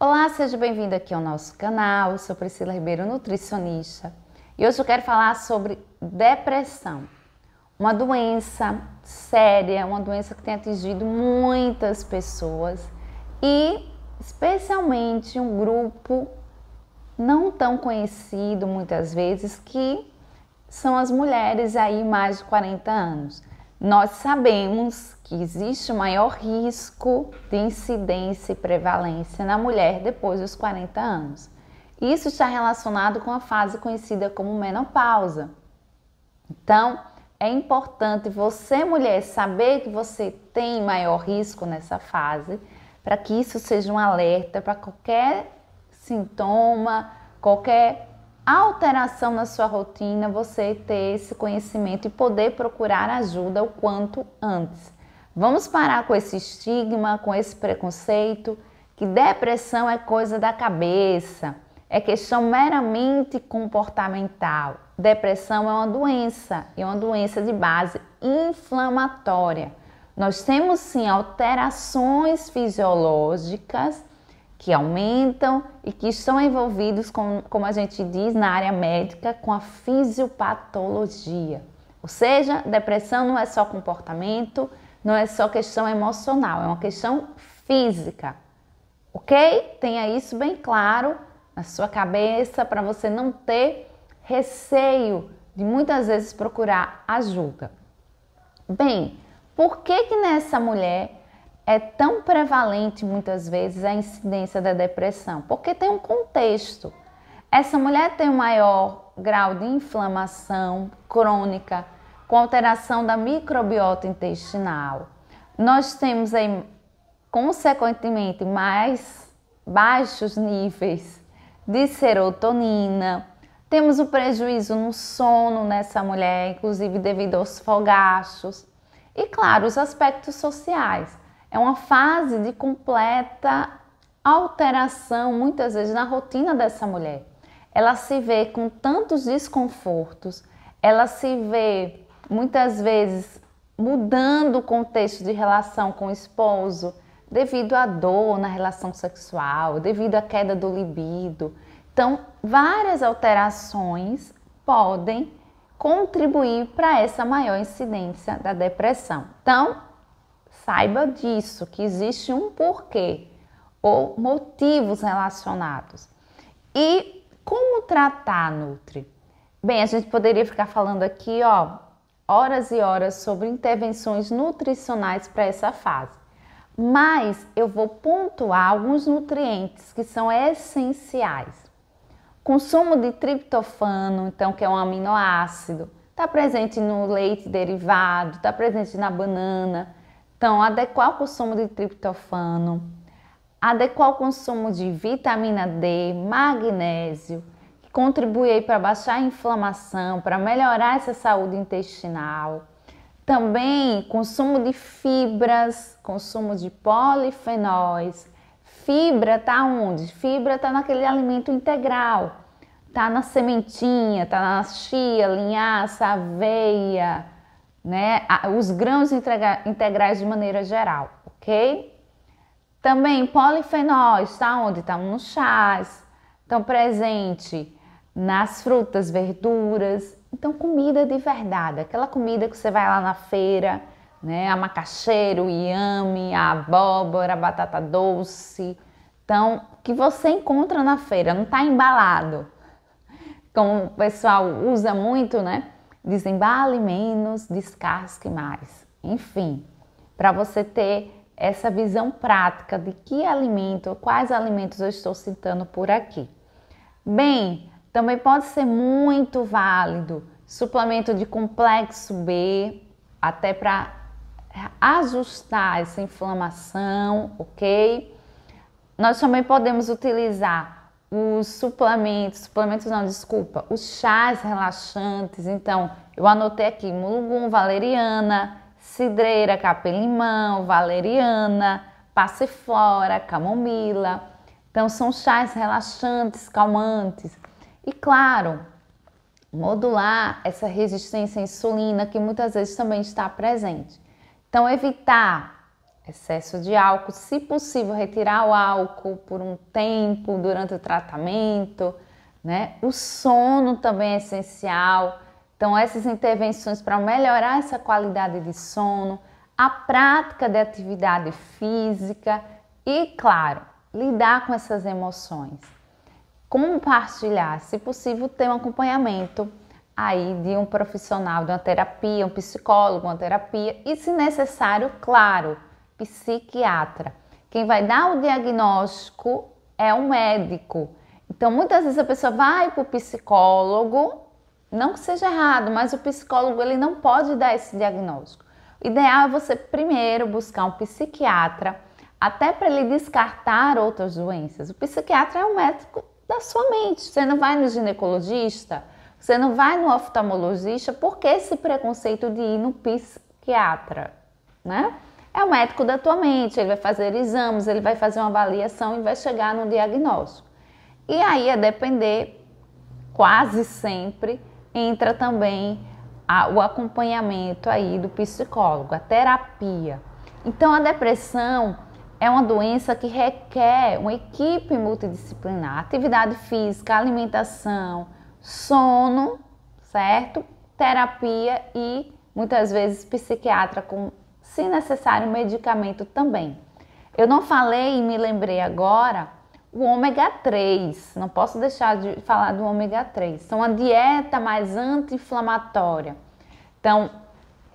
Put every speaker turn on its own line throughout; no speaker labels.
Olá, seja bem-vindo aqui ao nosso canal. Eu sou Priscila Ribeiro, nutricionista, e hoje eu quero falar sobre depressão, uma doença séria, uma doença que tem atingido muitas pessoas e especialmente um grupo não tão conhecido muitas vezes que são as mulheres aí mais de 40 anos. Nós sabemos que existe o maior risco de incidência e prevalência na mulher depois dos 40 anos. Isso está relacionado com a fase conhecida como menopausa. Então, é importante você, mulher, saber que você tem maior risco nessa fase, para que isso seja um alerta para qualquer sintoma, qualquer alteração na sua rotina, você ter esse conhecimento e poder procurar ajuda o quanto antes. Vamos parar com esse estigma, com esse preconceito que depressão é coisa da cabeça, é questão meramente comportamental. Depressão é uma doença e é uma doença de base inflamatória. Nós temos sim alterações fisiológicas que aumentam e que estão envolvidos, com, como a gente diz na área médica, com a fisiopatologia. Ou seja, depressão não é só comportamento, não é só questão emocional, é uma questão física. Ok? Tenha isso bem claro na sua cabeça para você não ter receio de muitas vezes procurar ajuda. Bem, por que que nessa mulher é tão prevalente muitas vezes a incidência da depressão? Porque tem um contexto. Essa mulher tem um maior grau de inflamação crônica, com alteração da microbiota intestinal. Nós temos aí, consequentemente, mais baixos níveis de serotonina. Temos o um prejuízo no sono nessa mulher, inclusive devido aos fogachos. E, claro, os aspectos sociais. É uma fase de completa alteração, muitas vezes, na rotina dessa mulher. Ela se vê com tantos desconfortos, ela se vê muitas vezes mudando o contexto de relação com o esposo devido à dor na relação sexual, devido à queda do libido. Então, várias alterações podem contribuir para essa maior incidência da depressão. Então, Saiba disso, que existe um porquê ou motivos relacionados. E como tratar a Nutri? Bem, a gente poderia ficar falando aqui, ó, horas e horas sobre intervenções nutricionais para essa fase. Mas eu vou pontuar alguns nutrientes que são essenciais. Consumo de triptofano, então que é um aminoácido, está presente no leite derivado, está presente na banana, então, adequar o consumo de triptofano, adequar o consumo de vitamina D, magnésio, que contribui aí para baixar a inflamação, para melhorar essa saúde intestinal. Também consumo de fibras, consumo de polifenóis. Fibra tá onde? Fibra tá naquele alimento integral. Tá na sementinha, tá na chia, linhaça, aveia, né? Os grãos integrais de maneira geral, ok? Também polifenóis, está onde? Estão nos chás, estão presente nas frutas, verduras. Então, comida de verdade, aquela comida que você vai lá na feira, né? A macaxeira, o iame, a abóbora, a batata doce. Então, que você encontra na feira, não está embalado, como o pessoal usa muito, né? desembale menos, descasque mais. Enfim, para você ter essa visão prática de que alimento, quais alimentos eu estou citando por aqui. Bem, também pode ser muito válido suplemento de complexo B, até para ajustar essa inflamação, ok? Nós também podemos utilizar os suplementos, suplementos não, desculpa, os chás relaxantes. Então, eu anotei aqui mulugum, valeriana, cidreira, capim-limão, valeriana, passiflora, camomila. Então, são chás relaxantes, calmantes. E claro, modular essa resistência à insulina que muitas vezes também está presente. Então, evitar excesso de álcool, se possível retirar o álcool por um tempo durante o tratamento, né? O sono também é essencial. Então essas intervenções para melhorar essa qualidade de sono, a prática de atividade física e, claro, lidar com essas emoções. Compartilhar, se possível, ter um acompanhamento aí de um profissional, de uma terapia, um psicólogo, uma terapia e, se necessário, claro, psiquiatra. Quem vai dar o diagnóstico é o médico. Então, muitas vezes a pessoa vai para o psicólogo, não que seja errado, mas o psicólogo ele não pode dar esse diagnóstico. O ideal é você primeiro buscar um psiquiatra, até para ele descartar outras doenças. O psiquiatra é o médico da sua mente. Você não vai no ginecologista, você não vai no oftalmologista, porque esse preconceito de ir no psiquiatra, né? É o médico da tua mente, ele vai fazer exames, ele vai fazer uma avaliação e vai chegar no diagnóstico. E aí, a depender, quase sempre entra também a, o acompanhamento aí do psicólogo, a terapia. Então, a depressão é uma doença que requer uma equipe multidisciplinar, atividade física, alimentação, sono, certo? Terapia e muitas vezes psiquiatra com se necessário, medicamento também. Eu não falei e me lembrei agora o ômega 3. Não posso deixar de falar do ômega 3. São uma dieta mais anti-inflamatória. Então,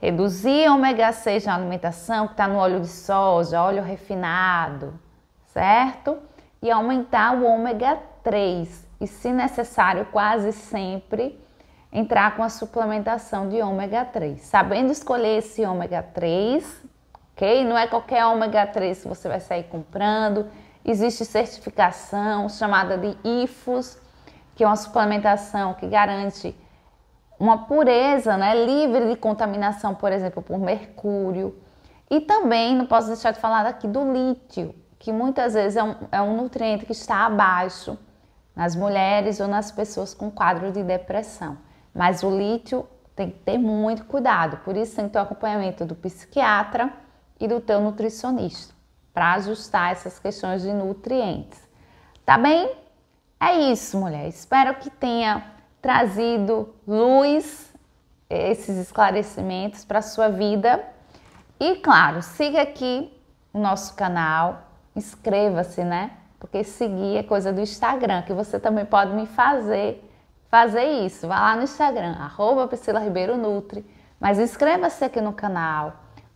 reduzir ômega 6 na alimentação, que está no óleo de soja, óleo refinado, certo? E aumentar o ômega 3. E, se necessário, quase sempre entrar com a suplementação de ômega 3. Sabendo escolher esse ômega 3, ok? Não é qualquer ômega 3 que você vai sair comprando. Existe certificação chamada de IFOS, que é uma suplementação que garante uma pureza, né, livre de contaminação, por exemplo, por mercúrio. E também não posso deixar de falar aqui do lítio, que muitas vezes é um, é um nutriente que está abaixo nas mulheres ou nas pessoas com quadro de depressão. Mas o lítio tem que ter muito cuidado, por isso tem que ter o acompanhamento do psiquiatra e do teu nutricionista para ajustar essas questões de nutrientes. Tá bem? É isso, mulher. Espero que tenha trazido luz esses esclarecimentos para sua vida. E claro, siga aqui o nosso canal, inscreva-se, né? Porque seguir é coisa do Instagram, que você também pode me fazer fazer isso. Vá lá no Instagram, arroba Priscila Ribeiro Nutri, mas inscreva-se aqui no canal,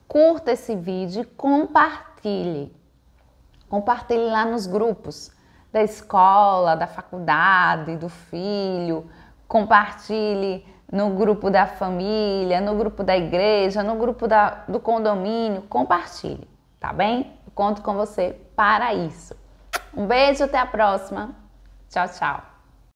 curta esse vídeo e compartilhe. Compartilhe lá nos grupos da escola, da faculdade, do filho, compartilhe no grupo da família, no grupo da igreja, no grupo da, do condomínio, compartilhe, tá bem? Eu conto com você para isso. Um beijo, até a próxima. Tchau, tchau.